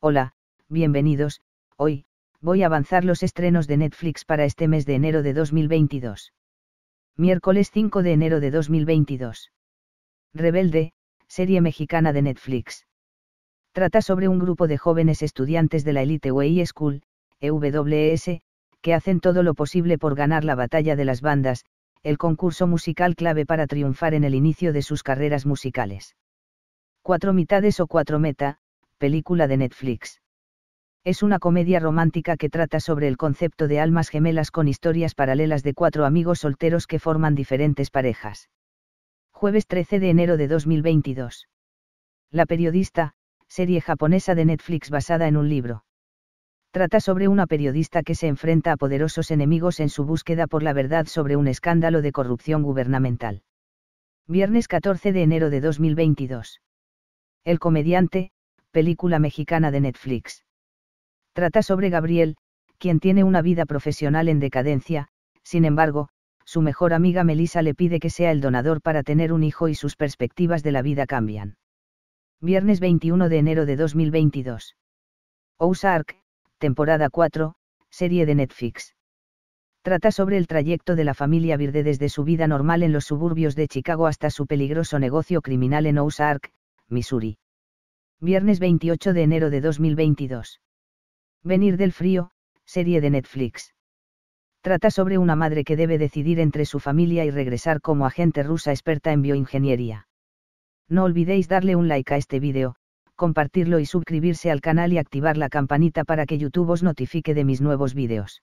Hola, bienvenidos, hoy, voy a avanzar los estrenos de Netflix para este mes de enero de 2022. Miércoles 5 de enero de 2022. Rebelde, serie mexicana de Netflix. Trata sobre un grupo de jóvenes estudiantes de la Elite Way School, EWS, que hacen todo lo posible por ganar la batalla de las bandas, el concurso musical clave para triunfar en el inicio de sus carreras musicales. Cuatro mitades o cuatro meta, película de Netflix. Es una comedia romántica que trata sobre el concepto de almas gemelas con historias paralelas de cuatro amigos solteros que forman diferentes parejas. Jueves 13 de enero de 2022. La periodista, serie japonesa de Netflix basada en un libro. Trata sobre una periodista que se enfrenta a poderosos enemigos en su búsqueda por la verdad sobre un escándalo de corrupción gubernamental. Viernes 14 de enero de 2022. El comediante, película mexicana de Netflix. Trata sobre Gabriel, quien tiene una vida profesional en decadencia, sin embargo, su mejor amiga Melissa le pide que sea el donador para tener un hijo y sus perspectivas de la vida cambian. Viernes 21 de enero de 2022. Ozark, temporada 4, serie de Netflix. Trata sobre el trayecto de la familia Virde desde su vida normal en los suburbios de Chicago hasta su peligroso negocio criminal en Ozark, Missouri. Viernes 28 de enero de 2022. Venir del frío, serie de Netflix. Trata sobre una madre que debe decidir entre su familia y regresar como agente rusa experta en bioingeniería. No olvidéis darle un like a este vídeo, compartirlo y suscribirse al canal y activar la campanita para que YouTube os notifique de mis nuevos vídeos.